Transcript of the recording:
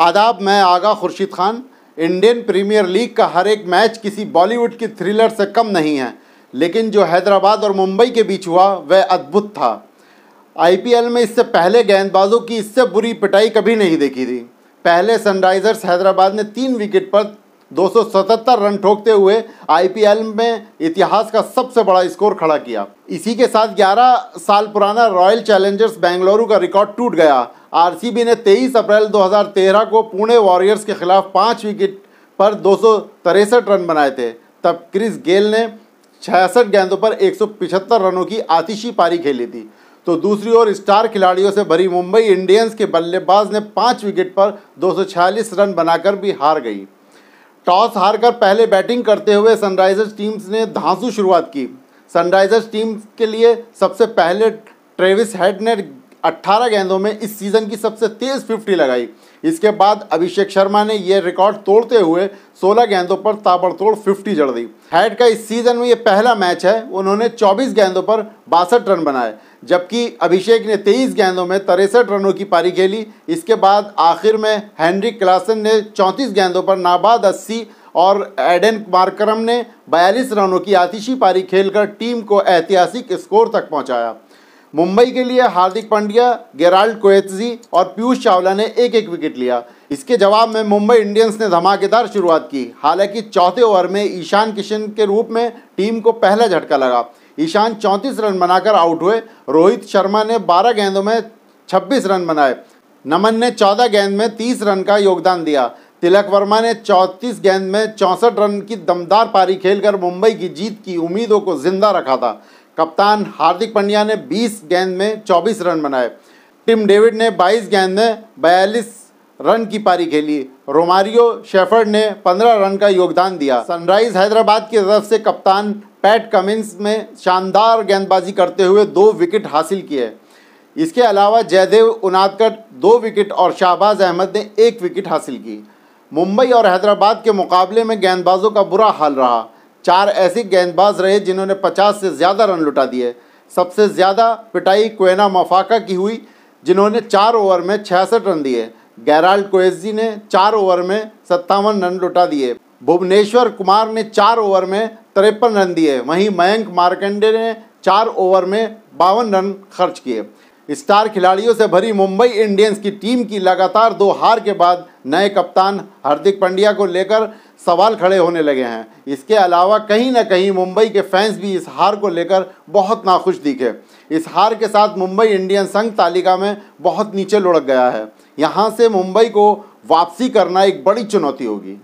आदाब मैं Agha Khurshid Khan Indian premier league का हर एक मैच किसी बॉलीवुड की थ्रिलर से कम नहीं है लेकिन जो हैदराबाद और मुंबई के बीच हुआ वह अद्भुत था आईपीएल में इससे पहले गेंदबाजों की इससे बुरी पिटाई कभी नहीं देखी थी पहले सनराइजर्स हैदराबाद ने तीन विकेट पर 277 रन ठोकते हुए आईपीएल में इतिहास का सबसे बड़ा स्कोर खड़ा किया इसी के साथ 11 साल पुराना रॉयल चैलेंजर्स बेंगलुरु का रिकॉर्ड टूट गया आरसीबी ने 23 अप्रैल 2013 को पुणे वॉरियर्स के खिलाफ पाँच विकेट पर दो रन बनाए थे तब क्रिस गेल ने छियासठ गेंदों पर एक रनों की आतिशी पारी खेली थी तो दूसरी ओर स्टार खिलाड़ियों से भरी मुंबई इंडियंस के बल्लेबाज ने पाँच विकेट पर दो रन बनाकर भी हार गई टॉस हारकर पहले बैटिंग करते हुए सनराइजर्स टीम्स ने धांसू शुरुआत की सनराइजर्स टीम के लिए सबसे पहले ट्रेविस हेड ने 18 गेंदों में इस सीजन की सबसे तेज फिफ्टी लगाई इसके बाद अभिषेक शर्मा ने यह रिकॉर्ड तोड़ते हुए 16 गेंदों पर ताबड़तोड़ 50 जड़ दी हैड का इस सीजन में यह पहला मैच है उन्होंने 24 गेंदों पर बासठ रन बनाए जबकि अभिषेक ने 23 गेंदों में तिरसठ रनों की पारी खेली इसके बाद आखिर में हैंनरी क्लासन ने चौंतीस गेंदों पर नाबाद अस्सी और एडन मार्करम ने बयालीस रनों की आतिशी पारी खेलकर टीम को ऐतिहासिक स्कोर तक पहुंचाया मुंबई के लिए हार्दिक पांड्या गेराल्ड कोएत्जी और पीयूष चावला ने एक एक विकेट लिया इसके जवाब में मुंबई इंडियंस ने धमाकेदार शुरुआत की हालांकि चौथे ओवर में ईशान किशन के रूप में टीम को पहला झटका लगा ईशान 34 रन बनाकर आउट हुए रोहित शर्मा ने 12 गेंदों में 26 रन बनाए नमन ने 14 गेंद में 30 रन का योगदान दिया तिलक वर्मा ने 34 गेंद में चौंसठ रन की दमदार पारी खेलकर मुंबई की जीत की उम्मीदों को जिंदा रखा था कप्तान हार्दिक पंड्या ने 20 गेंद में 24 रन बनाए टिम डेविड ने 22 गेंद में 42 रन की पारी खेली रोमारियो शेफर्ड ने 15 रन का योगदान दिया सनराइज हैदराबाद की तरफ से कप्तान पैट कमिंस में शानदार गेंदबाजी करते हुए दो विकेट हासिल किए इसके अलावा जयदेव उनादकर दो विकेट और शाहबाज अहमद ने एक विकेट हासिल की मुंबई और हैदराबाद के मुकाबले में गेंदबाजों का बुरा हाल रहा चार ऐसे गेंदबाज रहे जिन्होंने 50 से ज़्यादा रन लुटा दिए सबसे ज़्यादा पिटाई कोयना मफाका की हुई जिन्होंने चार ओवर में छियासठ रन दिए गैराल्ड कोएजी ने चार ओवर में सत्तावन रन लुटा दिए भुवनेश्वर कुमार ने चार ओवर में तिरपन रन दिए वहीं मयंक मार्कंडे ने चार ओवर में बावन रन खर्च किए स्टार खिलाड़ियों से भरी मुंबई इंडियंस की टीम की लगातार दो हार के बाद नए कप्तान हार्दिक पांड्या को लेकर सवाल खड़े होने लगे हैं इसके अलावा कहीं ना कहीं मुंबई के फैंस भी इस हार को लेकर बहुत नाखुश दिखे इस हार के साथ मुंबई इंडियंस संघ तालिका में बहुत नीचे लुढ़क गया है यहाँ से मुंबई को वापसी करना एक बड़ी चुनौती होगी